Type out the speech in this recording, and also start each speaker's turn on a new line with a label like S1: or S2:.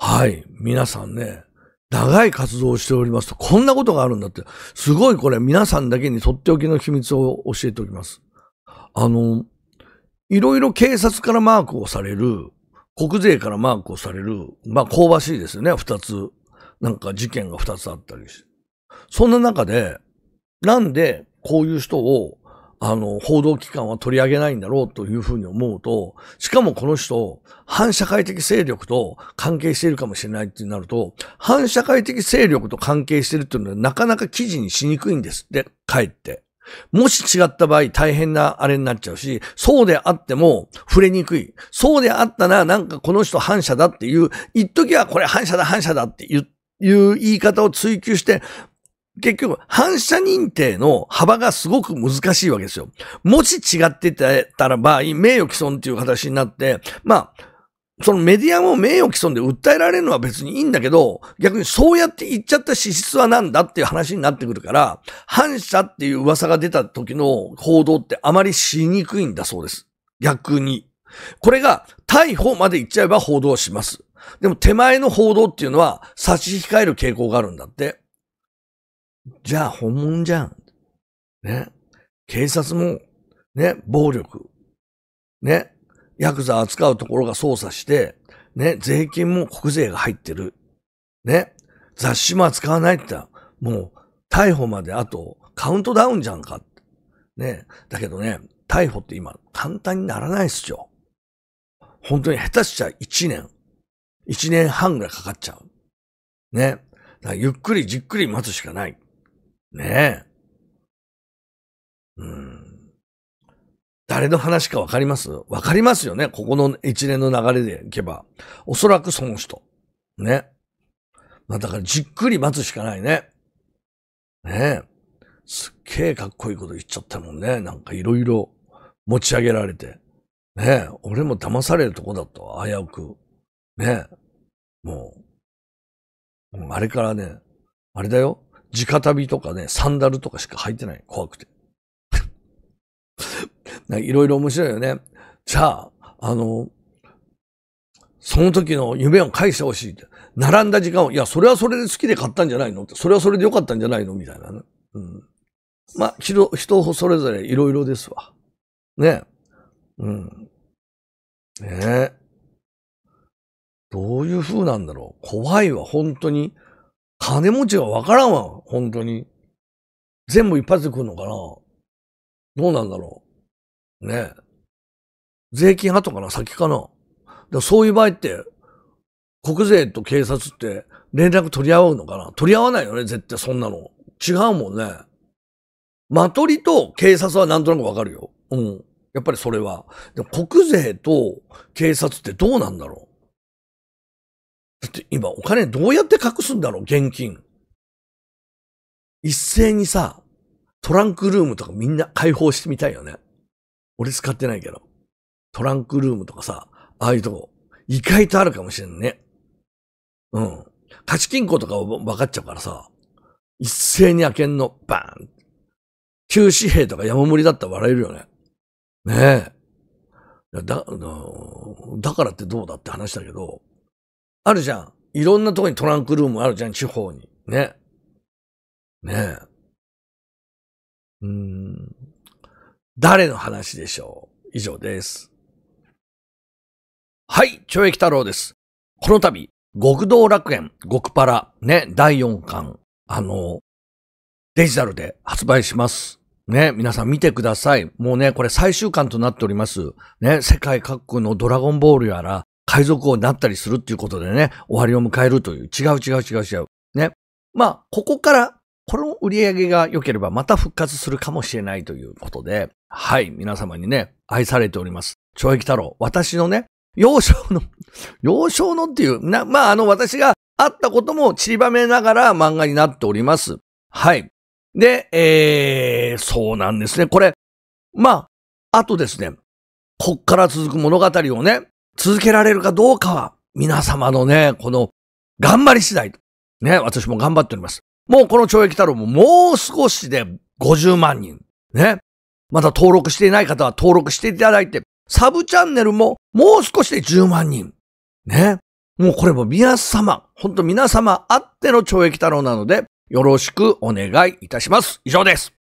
S1: はい。皆さんね、長い活動をしておりますと、こんなことがあるんだって、すごいこれ皆さんだけにとっておきの秘密を教えておきます。あの、いろいろ警察からマークをされる、国税からマークをされる、まあ香ばしいですよね、二つ。なんか事件が二つあったりして。そんな中で、なんでこういう人をあの、報道機関は取り上げないんだろうというふうに思うと、しかもこの人、反社会的勢力と関係しているかもしれないってなると、反社会的勢力と関係しているっていうのはなかなか記事にしにくいんですって、帰って。もし違った場合大変なあれになっちゃうし、そうであっても触れにくい。そうであったらなんかこの人反社だっていう、一時はこれ反社だ反社だっていう言い方を追求して、結局、反射認定の幅がすごく難しいわけですよ。もし違ってたら場合、名誉毀損っていう形になって、まあ、そのメディアも名誉毀損で訴えられるのは別にいいんだけど、逆にそうやって言っちゃった資質は何だっていう話になってくるから、反射っていう噂が出た時の報道ってあまりしにくいんだそうです。逆に。これが逮捕まで行っちゃえば報道します。でも手前の報道っていうのは差し控える傾向があるんだって。じゃあ本物じゃん。ね。警察も、ね、暴力。ね。ヤクザ扱うところが捜査して、ね、税金も国税が入ってる。ね。雑誌も扱わないって言ったら、もう、逮捕まであと、カウントダウンじゃんか。ね。だけどね、逮捕って今、簡単にならないっすよ。本当に下手しちゃ1年。1年半ぐらいかかっちゃう。ね。だからゆっくりじっくり待つしかない。ねえ。うん。誰の話かわかりますわかりますよね。ここの一連の流れでいけば。おそらくその人。ね。まあだからじっくり待つしかないね。ねえ。すっげえかっこいいこと言っちゃったもんね。なんかいろいろ持ち上げられて。ねえ。俺も騙されるとこだと、危うく。ねえ。もう。もうあれからね、あれだよ。直旅とかね、サンダルとかしか履いてない。怖くて。いろいろ面白いよね。じゃあ、あの、その時の夢を返してほしいって。並んだ時間を、いや、それはそれで好きで買ったんじゃないのって、それはそれで良かったんじゃないのみたいなね。うん。まあ、人、人それぞれいろいろですわ。ね。うん。ねえ。どういう風なんだろう。怖いわ、本当に。金持ちはわからんわ。本当に。全部一発で来るのかなどうなんだろう。ね税金派とかな先かなだそういう場合って、国税と警察って連絡取り合うのかな取り合わないよね、絶対そんなの。違うもんね。マトリと警察はなんとなくわかるよ。うん。やっぱりそれは。でも国税と警察ってどうなんだろうだって今お金どうやって隠すんだろう現金。一斉にさ、トランクルームとかみんな開放してみたいよね。俺使ってないけど。トランクルームとかさ、ああいうとこ、意外とあるかもしれんね。うん。値金庫とか分かっちゃうからさ、一斉に開けんの、バーン。旧紙幣とか山盛りだったら笑えるよね。ねえ。だ、だからってどうだって話だけど、あるじゃん。いろんなとこにトランクルームあるじゃん、地方に。ね。ねえ。うん。誰の話でしょう以上です。はい、懲役太郎です。この度、極道楽園、極パラ、ね、第4巻、あの、デジタルで発売します。ね、皆さん見てください。もうね、これ最終巻となっております。ね、世界各国のドラゴンボールやら、海賊王になったりするっていうことでね、終わりを迎えるという、違う違う違う違う。ね。まあ、ここから、この売り上げが良ければまた復活するかもしれないということで、はい、皆様にね、愛されております。懲役太郎、私のね、幼少の、幼少のっていう、な、まあ、あの、私が会ったことも散りばめながら漫画になっております。はい。で、えー、そうなんですね。これ、まあ、あとですね、こっから続く物語をね、続けられるかどうかは、皆様のね、この、頑張り次第。ね、私も頑張っております。もうこの懲役太郎ももう少しで50万人。ね。まだ登録していない方は登録していただいて、サブチャンネルももう少しで10万人。ね。もうこれも皆様、ほんと皆様あっての懲役太郎なので、よろしくお願いいたします。以上です。